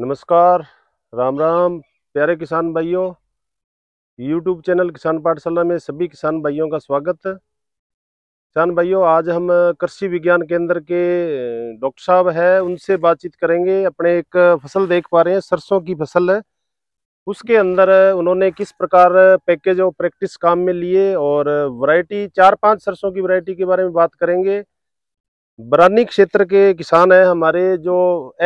नमस्कार राम राम प्यारे किसान भाइयों यूट्यूब चैनल किसान पाठशाला में सभी किसान भाइयों का स्वागत किसान भाइयों आज हम कृषि विज्ञान केंद्र के डॉक्टर साहब हैं उनसे बातचीत करेंगे अपने एक फसल देख पा रहे हैं सरसों की फसल है उसके अंदर उन्होंने किस प्रकार पैकेज और प्रैक्टिस काम में लिए और वैरायटी चार पांच सरसों की वैरायटी के बारे में बात करेंगे बरानी क्षेत्र के किसान हैं हमारे जो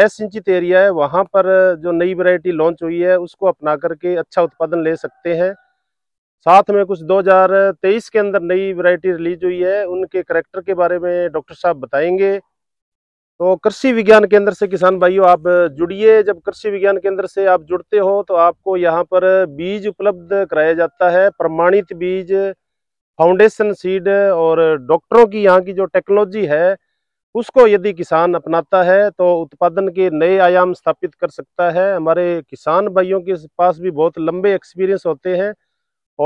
असिंचित एरिया है वहाँ पर जो नई वैरायटी लॉन्च हुई है उसको अपना करके अच्छा उत्पादन ले सकते हैं साथ में कुछ 2023 के अंदर नई वैरायटी रिलीज हुई है उनके करेक्टर के बारे में डॉक्टर साहब बताएंगे तो कृषि विज्ञान केंद्र से किसान भाइयों आप जुड़िए जब कृषि विज्ञान केंद्र से आप जुड़ते हो तो आपको यहाँ पर बीज उपलब्ध कराया जाता है प्रमाणित बीज फाउंडेशन सीड और डॉक्टरों की यहाँ की जो टेक्नोलॉजी है उसको यदि किसान अपनाता है तो उत्पादन के नए आयाम स्थापित कर सकता है हमारे किसान भाइयों के पास भी बहुत लंबे एक्सपीरियंस होते हैं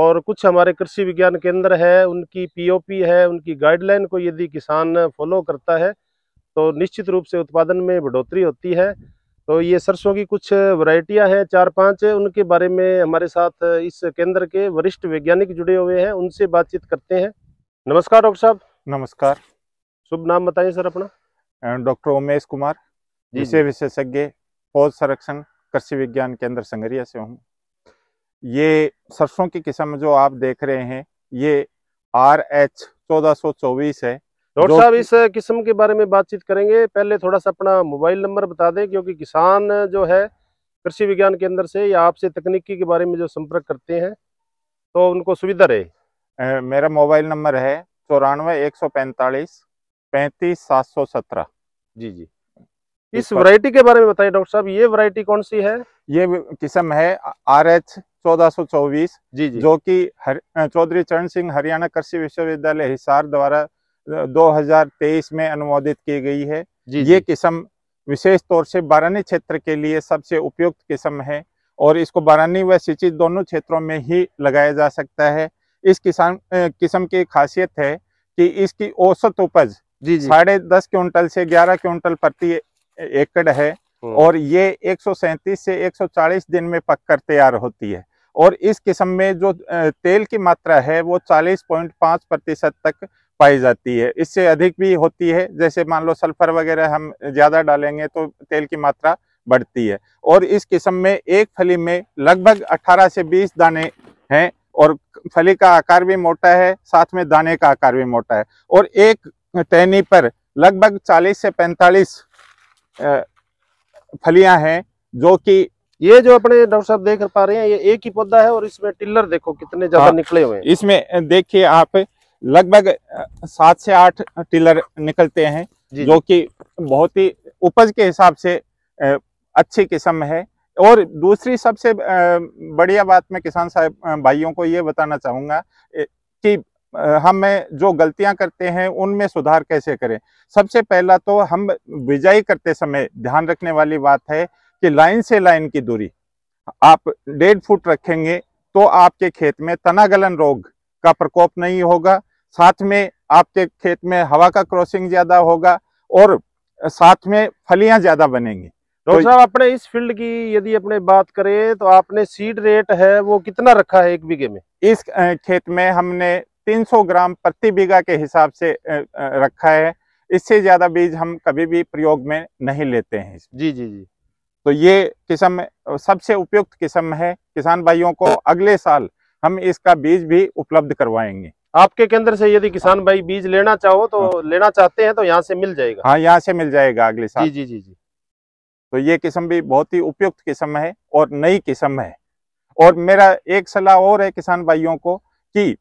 और कुछ हमारे कृषि विज्ञान केंद्र है उनकी पीओपी है उनकी गाइडलाइन को यदि किसान फॉलो करता है तो निश्चित रूप से उत्पादन में बढ़ोतरी होती है तो ये सरसों की कुछ वरायटियाँ हैं चार पाँच उनके बारे में हमारे साथ इस केंद्र के वरिष्ठ वैज्ञानिक जुड़े हुए हैं उनसे बातचीत करते हैं नमस्कार डॉक्टर साहब नमस्कार शुभ नाम बताइए सर अपना डॉक्टर उमेश कुमार विषय विशेषज्ञ पौध संरक्षण कृषि विज्ञान केंद्र संगरिया से हूँ ये सरसों की किस्म जो आप देख रहे हैं ये आर एच चौदह सौ चौबीस है डॉक्टर साहब इस किस्म के बारे में बातचीत करेंगे पहले थोड़ा सा अपना मोबाइल नंबर बता दें क्योंकि किसान जो है कृषि विज्ञान केंद्र से या आपसे तकनीकी के बारे में जो संपर्क करते हैं तो उनको सुविधा रहे मेरा मोबाइल नंबर है चौरानवे एक सौ पैंतालीस पैंतीस सात सौ सत्रह जी जी इस वैरायटी के बारे में बताइए डॉक्टर साहब ये वैरायटी कौन सी है ये किस्म है आर एच चौदह सौ चौबीस जी जी जो कि चौधरी चरण सिंह हरियाणा कृषि विश्वविद्यालय हिसार द्वारा 2023 में अनुमोदित की गई है जी ये किस्म विशेष तौर से बारानी क्षेत्र के लिए सबसे उपयुक्त किस्म है और इसको बारानी व सिंचित दोनों क्षेत्रों में ही लगाया जा सकता है इस किसान किस्म की खासियत है कि इसकी औसत उपज जी जी साढ़े दस क्विंटल से ग्यारह क्विंटल प्रति एकड़ है हम्म। और ये एक से 140 दिन में पककर तैयार होती है और इस किस्म में जो तेल की मात्रा है वो 40.5 प्रतिशत तक पाई जाती है इससे अधिक भी होती है जैसे मान लो सल्फर वगैरह हम ज़्यादा डालेंगे तो तेल की मात्रा बढ़ती है और इस किस्म में एक फली में लगभग 18 से 20 दाने हैं और फली का आकार भी मोटा है साथ में दाने का आकार भी मोटा है और एक टहनी पर लगभग 40 से 45 फलियां हैं जो कि ये जो अपने डॉक्टर साहब देख पा रहे हैं ये एक ही पौधा है और इसमें टिल्लर देखो कितने ज्यादा हाँ, निकले हुए हैं इसमें देखिए आप लगभग सात से आठ टिलर निकलते हैं जो कि बहुत ही उपज के हिसाब से अच्छी किस्म है और दूसरी सबसे बढ़िया बात मैं किसान साहब भाइयों को ये बताना चाहूँगा कि हम जो गलतियां करते हैं उनमें सुधार कैसे करें सबसे पहला तो हम बिजाई करते समय ध्यान रखने वाली बात है कि लाइन से लाइन की दूरी आप डेढ़ फुट रखेंगे तो आपके खेत में तना गलन रोग का प्रकोप नहीं होगा साथ में आपके खेत में हवा का क्रॉसिंग ज़्यादा होगा और साथ में फलियां ज़्यादा बनेंगी तो डॉक्टर तो साहब अपने इस फील्ड की यदि अपने बात करें तो आपने सीड रेट है वो कितना रखा है एक बीघे में इस खेत में हमने 300 ग्राम प्रति बीघा के हिसाब से रखा है इससे ज़्यादा बीज हम कभी भी प्रयोग में नहीं लेते हैं जी जी जी तो ये किस्म सबसे उपयुक्त किस्म है किसान भाइयों को अगले साल हम इसका बीज भी उपलब्ध करवाएंगे आपके केंद्र से यदि किसान भाई बीज लेना चाहो तो हाँ। लेना चाहते हैं तो यहाँ से मिल जाएगा हाँ यहाँ से मिल जाएगा अगले साल जी जी जी जी तो ये किस्म भी बहुत ही उपयुक्त किस्म है और नई किस्म है और मेरा एक सलाह और है किसान भाइयों को कि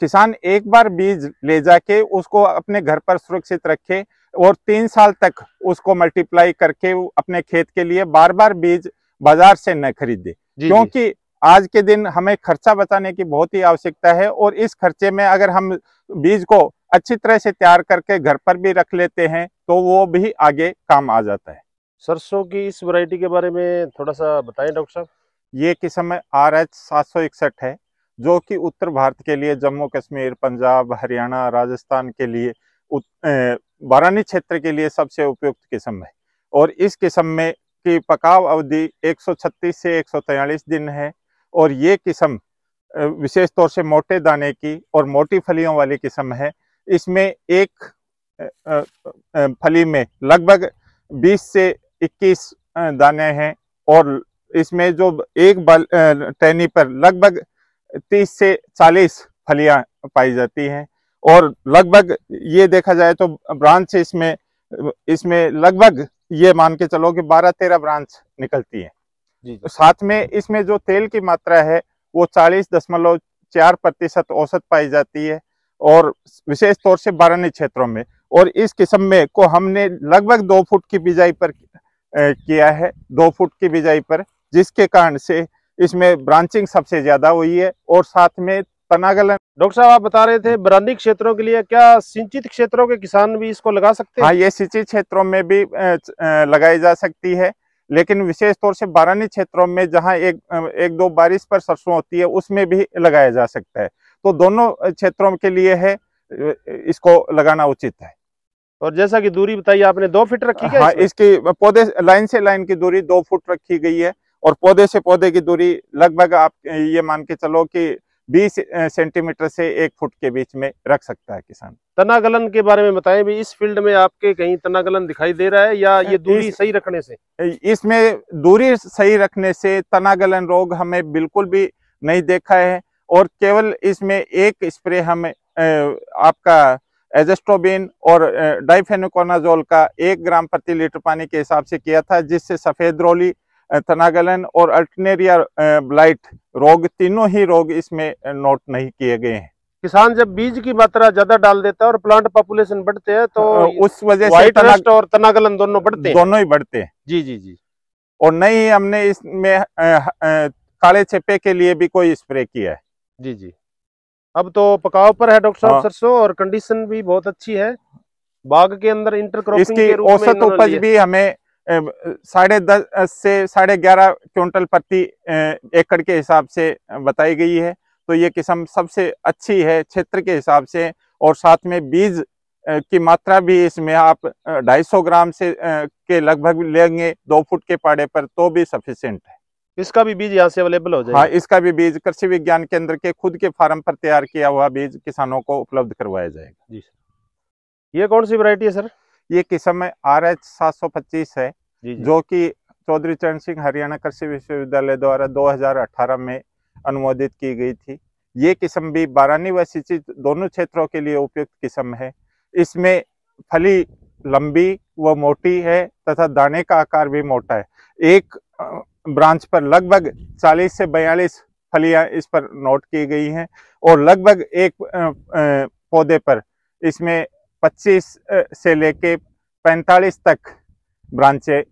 किसान एक बार बीज ले जाके उसको अपने घर पर सुरक्षित रखे और तीन साल तक उसको मल्टीप्लाई करके अपने खेत के लिए बार बार बीज बाजार से न खरीदे क्योंकि आज के दिन हमें खर्चा बचाने की बहुत ही आवश्यकता है और इस खर्चे में अगर हम बीज को अच्छी तरह से तैयार करके घर पर भी रख लेते हैं तो वो भी आगे काम आ जाता है सरसों की इस वैरायटी के बारे में थोड़ा सा बताएं डॉक्टर साहब ये किस्म आर एच सात सौ इकसठ है जो कि उत्तर भारत के लिए जम्मू कश्मीर पंजाब हरियाणा राजस्थान के लिए वाराणी क्षेत्र के लिए सबसे उपयुक्त किस्म है और इस किस्म में की पकाव अवधि 136 से 143 दिन है और ये किस्म विशेष तौर से मोटे दाने की और मोटी फलियों वाली किस्म है इसमें एक फली में लगभग 20 से 21 दाने हैं और इसमें जो एक बल टहनी पर लगभग तीस से चालीस फलियां पाई जाती हैं और लगभग ये देखा जाए तो ब्रांच इसमें इसमें लगभग ये मान के चलो कि बारह 13 ब्रांच निकलती है जी, जी। तो साथ में इसमें जो तेल की मात्रा है वो चालीस दशमलव चार प्रतिशत औसत पाई जाती है और विशेष तौर से बारह क्षेत्रों में और इस किस्म में को हमने लगभग दो फुट की बिजाई पर किया है दो फुट की बिजाई पर जिसके कारण से इसमें ब्रांचिंग सबसे ज़्यादा हुई है और साथ में तनागलन डॉक्टर साहब आप बता रहे थे बरानी क्षेत्रों के लिए क्या सिंचित क्षेत्रों के किसान भी इसको लगा सकते हैं हाँ ये सिंचित क्षेत्रों में भी लगाई जा सकती है लेकिन विशेष तौर से बारानी क्षेत्रों में जहाँ एक एक दो बारिश पर सरसों होती है उसमें भी लगाया जा सकता है तो दोनों क्षेत्रों के लिए है इसको लगाना उचित है और जैसा कि दूरी बताई आपने दो फीट रखी है हाँ इसकी पौधे लाइन से लाइन की दूरी दो फुट रखी गई है और पौधे से पौधे की दूरी लगभग आप ये मान के चलो कि 20 सेंटीमीटर से एक फुट के बीच में रख सकता है किसान तना गलन के बारे में बताएं भी इस फील्ड में आपके कहीं तना गलन दिखाई दे रहा है या ये दूरी इस, सही रखने से इसमें दूरी सही रखने से तना गलन रोग हमें बिल्कुल भी नहीं देखा है और केवल इसमें एक स्प्रे हम आपका एजेस्टोबिन और डाइफेनिकोनाजोल का एक ग्राम प्रति लीटर पानी के हिसाब से किया था जिससे सफेद रोली थनागलन और अल्टनेरिया ब्लाइट रोग तीनों ही रोग इसमें नोट नहीं किए गए हैं किसान जब बीज की मात्रा ज्यादा डाल देता है और प्लांट पॉपुलेशन बढ़ते हैं तो उस वजह से तनाग... और तनागलन दोनों बढ़ते हैं दोनों ही बढ़ते हैं जी जी जी और नहीं हमने इसमें काले छेपे के लिए भी कोई स्प्रे किया है जी जी अब तो पकाव पर है डॉक्टर साहब हाँ। सरसों और कंडीशन भी बहुत अच्छी है बाग के अंदर इंटरक्रॉपिंग इसकी औसत उपज भी हमें साढ़े दस से साढ़े ग्यारह क्विंटल प्रति एकड़ के हिसाब से बताई गई है तो ये किस्म सबसे अच्छी है क्षेत्र के हिसाब से और साथ में बीज की मात्रा भी इसमें आप 250 ग्राम से के लगभग लेंगे दो फुट के पाड़े पर तो भी सफिशियंट है इसका भी बीज यहाँ से अवेलेबल हो जाए हाँ इसका भी बीज कृषि विज्ञान केंद्र के खुद के फार्म पर तैयार किया हुआ बीज किसानों को उपलब्ध करवाया जाएगा जी सर ये कौन सी वरायटी है सर ये किस्म में आर एच सात सौ पच्चीस है जी जी। जो कि चौधरी चरण सिंह हरियाणा कृषि विश्वविद्यालय द्वारा 2018 में अनुमोदित की गई थी ये किस्म भी बारानी व सिंचित दोनों क्षेत्रों के लिए उपयुक्त किस्म है इसमें फली लंबी व मोटी है तथा दाने का आकार भी मोटा है एक ब्रांच पर लगभग 40 से 42 फलियां इस पर नोट की गई हैं और लगभग एक पौधे पर इसमें 25 से लेके 45 तक ब्रांचें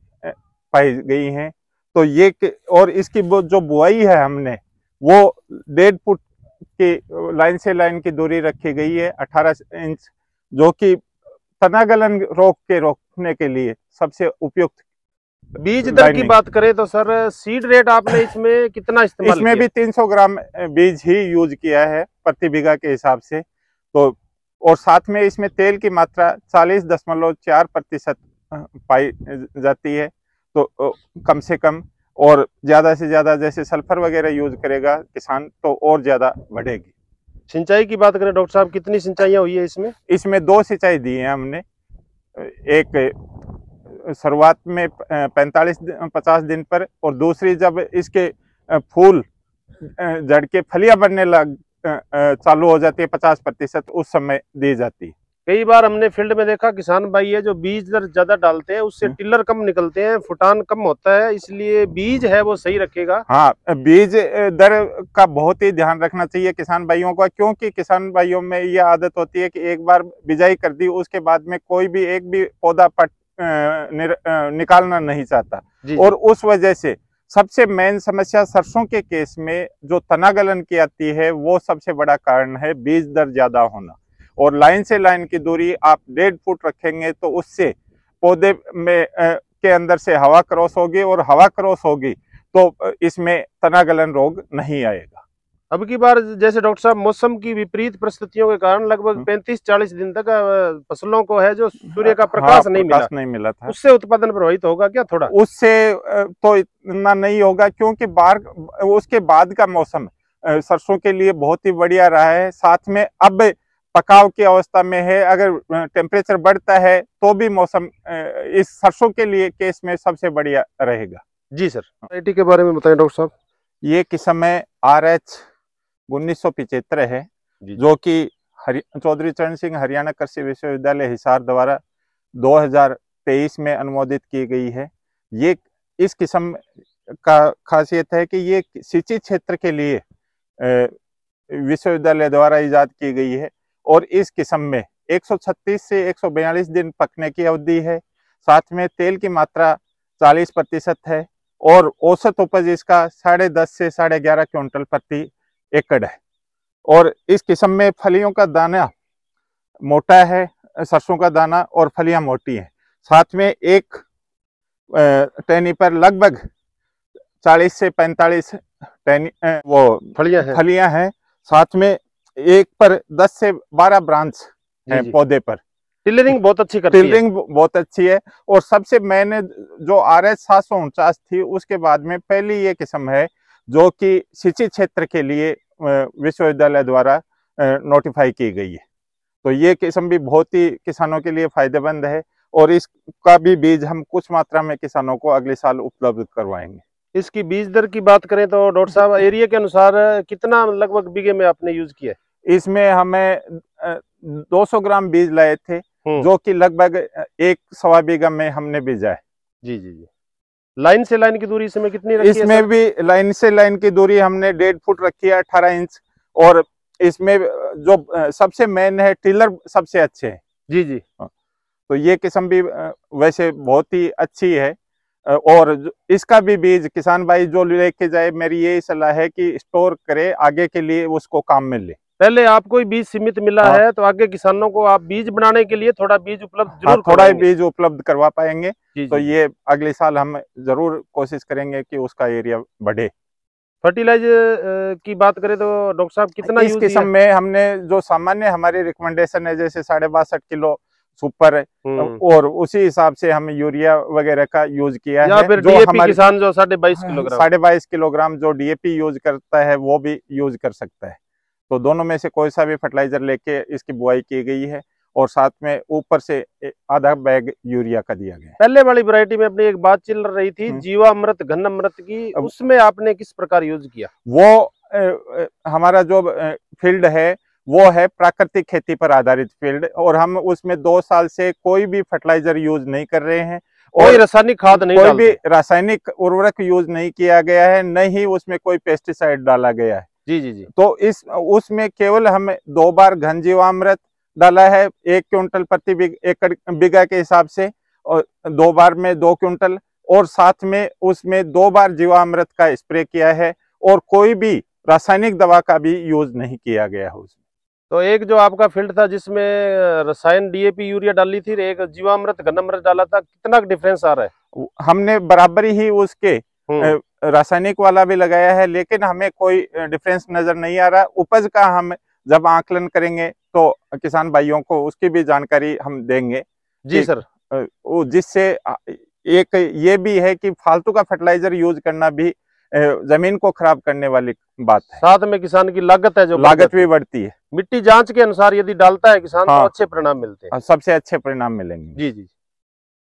पाई गई हैं तो ये और इसकी जो बुआई है हमने वो डेढ़ फुट की लाइन से लाइन की दूरी रखी गई है 18 इंच जो कि तनागलन रोग के रोकने के लिए सबसे उपयुक्त बीज दर की बात करें तो सर सीड रेट आपने इसमें कितना इस्तेमाल इसमें भी 300 ग्राम बीज ही यूज किया है प्रति बीघा के हिसाब से तो और साथ में इसमें तेल की मात्रा चालीस दशमलव चार प्रतिशत पाई जाती है तो कम से कम और ज़्यादा से ज़्यादा जैसे सल्फर वगैरह यूज करेगा किसान तो और ज़्यादा बढ़ेगी सिंचाई की बात करें डॉक्टर साहब कितनी सिंचाइयाँ हुई है इसमें इसमें दो सिंचाई दी है हमने एक शुरुआत में पैंतालीस पचास दिन पर और दूसरी जब इसके फूल जड़ के फलियां बनने लग चालू हो जाती है पचास प्रतिशत उस समय दी जाती है कई बार हमने फील्ड में देखा किसान भाई है जो बीज दर ज्यादा डालते हैं उससे हम्म। टिलर कम निकलते हैं फुटान कम होता है इसलिए बीज है वो सही रखेगा हाँ बीज दर का बहुत ही ध्यान रखना चाहिए किसान भाइयों का क्योंकि किसान भाइयों में ये आदत होती है कि एक बार बिजाई कर दी उसके बाद में कोई भी एक भी पौधा पट निकालना नहीं चाहता और उस वजह से सबसे मेन समस्या सरसों के केस में जो तना गलन की आती है वो सबसे बड़ा कारण है बीज दर ज़्यादा होना और लाइन से लाइन की दूरी आप डेढ़ फुट रखेंगे तो उससे पौधे में आ, के अंदर से हवा क्रॉस होगी और हवा क्रॉस होगी तो इसमें तना गलन रोग नहीं आएगा अब की बार जैसे डॉक्टर साहब मौसम की विपरीत परिस्थितियों के कारण लगभग हम्म। पैंतीस चालीस दिन तक फसलों को है जो सूर्य का हाँ, प्रकाश हाँ, नहीं प्रकाश मिला नहीं मिला था उससे उत्पादन प्रभावित होगा क्या थोड़ा उससे तो इतना नहीं होगा क्योंकि बार उसके बाद का मौसम सरसों के लिए बहुत ही बढ़िया रहा है साथ में अब पकाव की अवस्था में है अगर टेम्परेचर बढ़ता है तो भी मौसम इस सरसों के लिए केस में सबसे बढ़िया रहेगा जी सर वैरायटी के बारे में बताए डॉक्टर साहब ये किस्म है आर एच उन्नीस है जो कि चौधरी चरण सिंह हरियाणा कृषि विश्वविद्यालय हिसार द्वारा 2023 में अनुमोदित की गई है ये इस किस्म का खासियत है कि ये सिंचित क्षेत्र के लिए विश्वविद्यालय द्वारा ईजाद की गई है और इस किस्म में 136 से 142 दिन पकने की अवधि है साथ में तेल की मात्रा 40 प्रतिशत है और औसत उपज इसका साढ़े दस से साढ़े ग्यारह क्विंटल प्रति एकड़ है और इस किस्म में फलियों का दाना मोटा है सरसों का दाना और फलियां मोटी हैं साथ में एक टहनी पर लगभग 40 से 45 टहनी वो फलियां हैं फलियां हैं साथ में एक पर 10 से 12 ब्रांच है पौधे पर टिलरिंग बहुत अच्छी करती टिलरिंग बहुत अच्छी है और सबसे मैंने जो आर एस सात सौ उनचास थी उसके बाद में पहली ये किस्म है जो कि सिंचित क्षेत्र के लिए विश्वविद्यालय द्वारा नोटिफाई की गई है तो ये किस्म भी बहुत ही किसानों के लिए फायदेमंद है और इसका भी बीज हम कुछ मात्रा में किसानों को अगले साल उपलब्ध करवाएंगे इसकी बीज दर की बात करें तो डॉक्टर साहब एरिया के अनुसार कितना लगभग बीघे में आपने यूज किया है इसमें हमें 200 ग्राम बीज लाए थे हम्म। जो कि लगभग एक सवा बीघा में हमने बीजा है जी जी जी लाइन से लाइन की दूरी इसमें कितनी रखी इसमें है भी लाइन से लाइन की दूरी हमने डेढ़ फुट रखी है अठारह इंच और इसमें जो सबसे मेन है टिलर सबसे अच्छे हैं जी जी हाँ। तो ये किस्म भी वैसे बहुत ही अच्छी है और इसका भी बीज किसान भाई जो लेके जाए मेरी यही सलाह है कि स्टोर करे आगे के लिए उसको काम में ले पहले आपको बीज सीमित मिला हाँ। है तो आगे किसानों को आप बीज बनाने के लिए थोड़ा बीज उपलब्ध हाँ, जरूर हाँ, थोड़ा बीज उपलब्ध करवा पाएंगे जी, तो ये अगले साल हम जरूर कोशिश करेंगे कि उसका एरिया बढ़े फर्टिलाइजर की बात करें तो डॉक्टर साहब कितना इस किस्म में हमने जो सामान्य हमारी रिकमेंडेशन है जैसे साढ़े बासठ किलो सुपर हम्म। और उसी हिसाब से हम यूरिया वगैरह का यूज किया या है जो हमारे किसान जो साढ़े बाईस हाँ, किलोग्राम साढ़े बाईस किलोग्राम जो डीएपी यूज करता है वो भी यूज कर सकता है तो दोनों में से कोई सा भी फर्टिलाइजर लेके इसकी बुआई की गई है और साथ में ऊपर से आधा बैग यूरिया का दिया गया पहले वाली वरायटी में अपनी एक बात चल रही थी हम्म। जीवामृत घन अमृत की उसमें आपने किस प्रकार यूज किया वो ए, हमारा जो फील्ड है वो है प्राकृतिक खेती पर आधारित फील्ड और हम उसमें दो साल से कोई भी फर्टिलाइजर यूज नहीं कर रहे हैं कोई रासायनिक खाद नहीं कोई भी रासायनिक उर्वरक यूज नहीं किया गया है न ही उसमें कोई पेस्टिसाइड डाला गया है जी जी जी तो इस उसमें केवल हमें दो बार घनजीवामृत डाला है एक क्विंटल प्रति एकड़ बीघा के हिसाब से और दो बार में दो क्विंटल और साथ में उसमें दो बार जीवामृत का स्प्रे किया है और कोई भी रासायनिक दवा का भी यूज नहीं किया गया है उसमें तो एक जो आपका फील्ड था जिसमें रसायन डीएपी यूरिया डाली थी एक जीवामृत घनमृत डाला था कितना डिफरेंस आ रहा है हमने बराबरी ही उसके हम्म। रासायनिक वाला भी लगाया है लेकिन हमें कोई डिफरेंस नज़र नहीं आ रहा उपज का हम जब आकलन करेंगे तो किसान भाइयों को उसकी भी जानकारी हम देंगे जी सर जिससे एक ये भी है कि फालतू का फर्टिलाइजर यूज करना भी जमीन को खराब करने वाली बात है साथ में किसान की लागत है जो लागत भी बढ़ती है मिट्टी जांच के अनुसार यदि डालता है किसान तो हाँ, तो अच्छे परिणाम मिलते हैं हाँ, सबसे अच्छे परिणाम मिलेंगे जी जी